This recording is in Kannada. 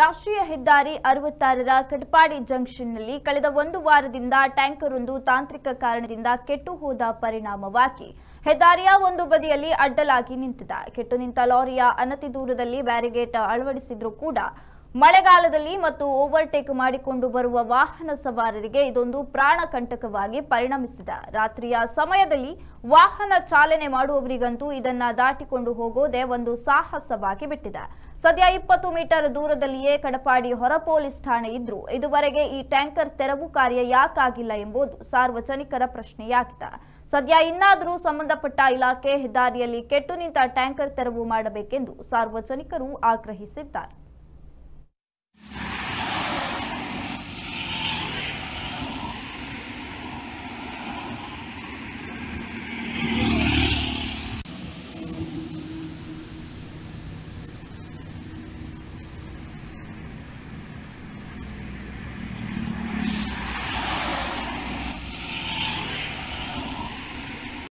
ರಾಷ್ಟ್ರೀಯ ಹೆದ್ದಾರಿ ಅರವತ್ತಾರರ ಕಟ್ಪಾಡಿ ಜಂಕ್ಷನ್ನಲ್ಲಿ ಕಳೆದ ಒಂದು ವಾರದಿಂದ ಟ್ಯಾಂಕರ್ ಒಂದು ತಾಂತ್ರಿಕ ಕಾರಣದಿಂದ ಕೆಟ್ಟು ಹೋದ ಪರಿಣಾಮವಾಗಿ ಹೆದ್ದಾರಿಯ ಒಂದು ಬದಿಯಲ್ಲಿ ಅಡ್ಡಲಾಗಿ ನಿಂತಿದೆ ಕೆಟ್ಟು ನಿಂತ ಲಾರಿಯ ಅನತಿ ದೂರದಲ್ಲಿ ಬ್ಯಾರಿಗೇಟ್ ಅಳವಡಿಸಿದ್ರೂ ಕೂಡ ಮಳೆಗಾಲದಲ್ಲಿ ಮತ್ತು ಓವರ್ಟೇಕ್ ಮಾಡಿಕೊಂಡು ಬರುವ ವಾಹನ ಸವಾರರಿಗೆ ಇದೊಂದು ಪ್ರಾಣ ಕಂಟಕವಾಗಿ ಪರಿಣಮಿಸಿದ ರಾತ್ರಿಯ ಸಮಯದಲ್ಲಿ ವಾಹನ ಚಾಲನೆ ಮಾಡುವವರಿಗಂತೂ ಇದನ್ನ ದಾಟಿಕೊಂಡು ಹೋಗೋದೇ ಒಂದು ಸಾಹಸವಾಗಿ ಬಿಟ್ಟಿದೆ ಸದ್ಯ ಇಪ್ಪತ್ತು ಮೀಟರ್ ದೂರದಲ್ಲಿಯೇ ಕಡಪಾಡಿ ಹೊರ ಪೊಲೀಸ್ ಠಾಣೆ ಇದ್ರು ಇದುವರೆಗೆ ಈ ಟ್ಯಾಂಕರ್ ತೆರವು ಕಾರ್ಯ ಯಾಕಾಗಿಲ್ಲ ಎಂಬುದು ಸಾರ್ವಜನಿಕರ ಪ್ರಶ್ನೆಯಾಗಿದೆ ಸದ್ಯ ಇನ್ನಾದರೂ ಸಂಬಂಧಪಟ್ಟ ಇಲಾಖೆ ಹೆದ್ದಾರಿಯಲ್ಲಿ ಕೆಟ್ಟು ನಿಂತ ಟ್ಯಾಂಕರ್ ತೆರವು ಮಾಡಬೇಕೆಂದು ಸಾರ್ವಜನಿಕರು ಆಗ್ರಹಿಸಿದ್ದಾರೆ